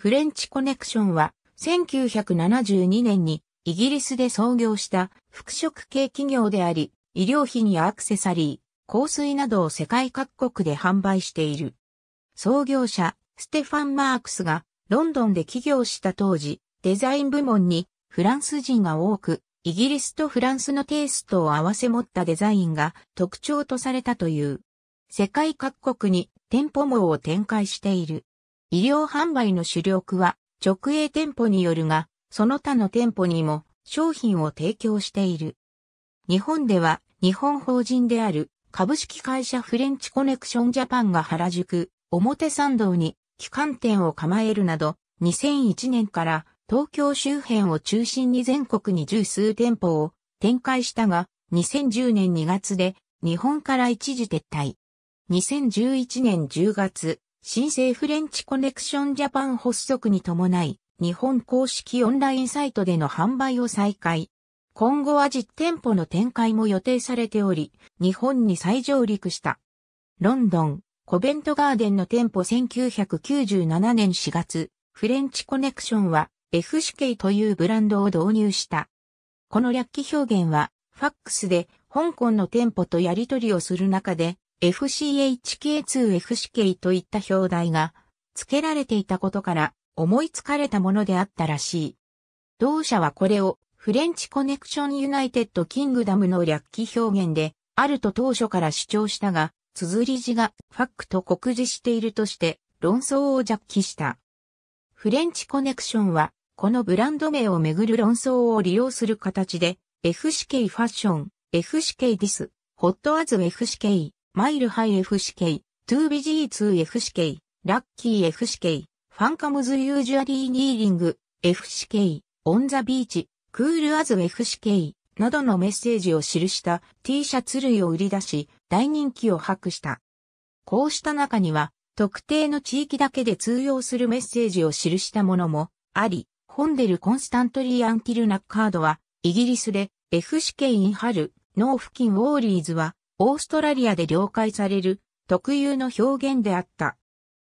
フレンチコネクションは1972年にイギリスで創業した服飾系企業であり、医療品やアクセサリー、香水などを世界各国で販売している。創業者、ステファン・マークスがロンドンで起業した当時、デザイン部門にフランス人が多く、イギリスとフランスのテイストを合わせ持ったデザインが特徴とされたという。世界各国に店舗網を展開している。医療販売の主力は直営店舗によるが、その他の店舗にも商品を提供している。日本では日本法人である株式会社フレンチコネクションジャパンが原宿表参道に機関店を構えるなど2001年から東京周辺を中心に全国に十数店舗を展開したが2010年2月で日本から一時撤退。2011年10月新生フレンチコネクションジャパン発足に伴い、日本公式オンラインサイトでの販売を再開。今後は実店舗の展開も予定されており、日本に再上陸した。ロンドン、コベントガーデンの店舗1997年4月、フレンチコネクションは FCK というブランドを導入した。この略記表現は、ファックスで香港の店舗とやり取りをする中で、FCHK2FCK といった表題が付けられていたことから思いつかれたものであったらしい。同社はこれをフレンチコネクションユナイテッドキングダムの略記表現であると当初から主張したが、綴り字がファックと告示しているとして論争を弱気した。フレンチコネクションはこのブランド名をめぐる論争を利用する形で FCK ファッション、FCK ディス、ホットアズ FCK、マイルハイ FCK、トゥービジー 2FCK、ラッキー FCK、ファンカムズユージュアリーニーリング、FCK、オンザビーチ、クールアズ FCK などのメッセージを記した T シャツ類を売り出し、大人気を博した。こうした中には、特定の地域だけで通用するメッセージを記したものもあり、ホンデル・コンスタントリー・アンティル・ナッカードは、イギリスで FCK インハル、ノーフキン・ウォーリーズは、オーストラリアで了解される特有の表現であった。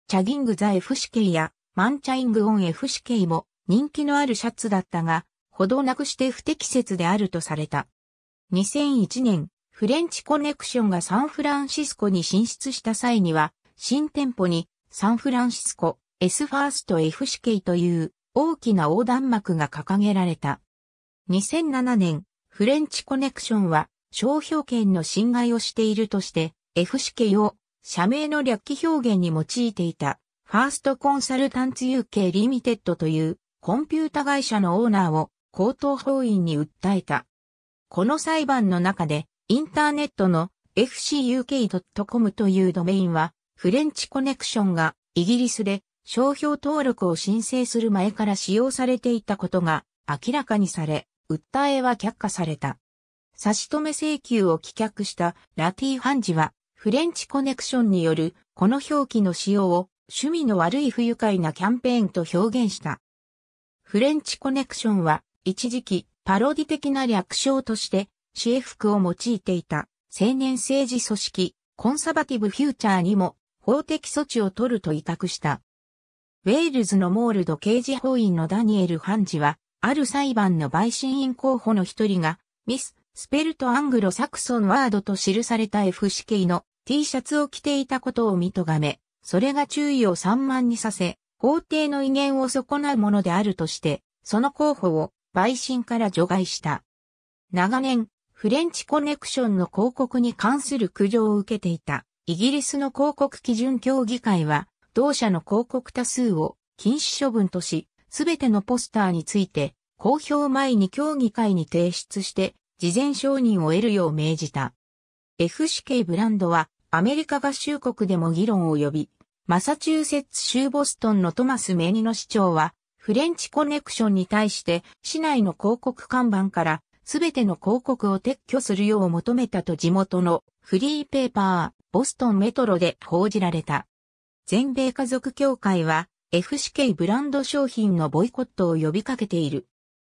チャギングザ f ケイやマンチャイングオン f ケイも人気のあるシャツだったが、ほどなくして不適切であるとされた。2001年、フレンチコネクションがサンフランシスコに進出した際には、新店舗にサンフランシスコ S ファースト f ケイという大きな横断幕が掲げられた。2007年、フレンチコネクションは商標権の侵害をしているとして、F 死刑を社名の略記表現に用いていた、ファーストコンサルタンツ UK リミテッドというコンピュータ会社のオーナーを高等法院に訴えた。この裁判の中で、インターネットの fcuk.com というドメインは、フレンチコネクションがイギリスで商標登録を申請する前から使用されていたことが明らかにされ、訴えは却下された。差し止め請求を棄却したラティ・ハンジは、フレンチコネクションによるこの表記の使用を趣味の悪い不愉快なキャンペーンと表現した。フレンチコネクションは一時期パロディ的な略称として市営服を用いていた青年政治組織コンサバティブフューチャーにも法的措置を取ると委託した。ウェールズのモールド刑事法院のダニエル・ハンジは、ある裁判の陪審員候補の一人が、ミス・スペルトアングロサクソンワードと記された FCK の T シャツを着ていたことを見とがめ、それが注意を散漫にさせ、法廷の威厳を損なうものであるとして、その候補を陪審から除外した。長年、フレンチコネクションの広告に関する苦情を受けていた、イギリスの広告基準協議会は、同社の広告多数を禁止処分とし、すべてのポスターについて、公表前に協議会に提出して、事前承認を得るよう命じた。FCK ブランドはアメリカ合衆国でも議論を呼び、マサチューセッツ州ボストンのトマス・メニノ市長は、フレンチコネクションに対して市内の広告看板からすべての広告を撤去するよう求めたと地元のフリーペーパー、ボストンメトロで報じられた。全米家族協会は FCK ブランド商品のボイコットを呼びかけている。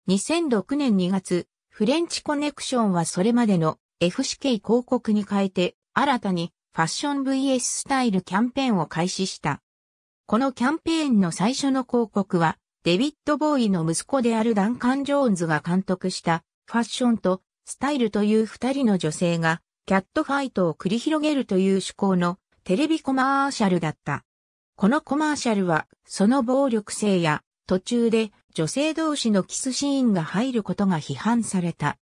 2006年2月、フレンチコネクションはそれまでの FCK 広告に変えて、新たにファッション VS スタイルキャンペーンを開始した。このキャンペーンの最初の広告は、デビッド・ボーイの息子であるダンカン・ジョーンズが監督したファッションとスタイルという二人の女性がキャットファイトを繰り広げるという趣向のテレビコマーシャルだった。このコマーシャルはその暴力性や途中で女性同士のキスシーンが入ることが批判された。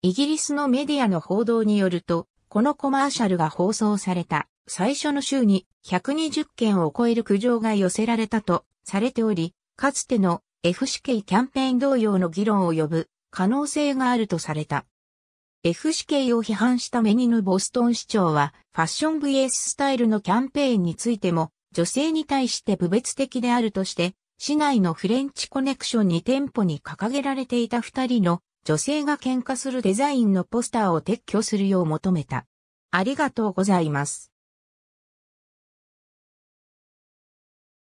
イギリスのメディアの報道によると、このコマーシャルが放送された最初の週に120件を超える苦情が寄せられたとされており、かつての FCK キャンペーン同様の議論を呼ぶ可能性があるとされた。FCK を批判したメニヌボストン市長は、ファッション VS スタイルのキャンペーンについても、女性に対して部別的であるとして、市内のフレンチコネクションに店舗に掲げられていた二人の女性が喧嘩するデザインのポスターを撤去するよう求めた。ありがとうございます。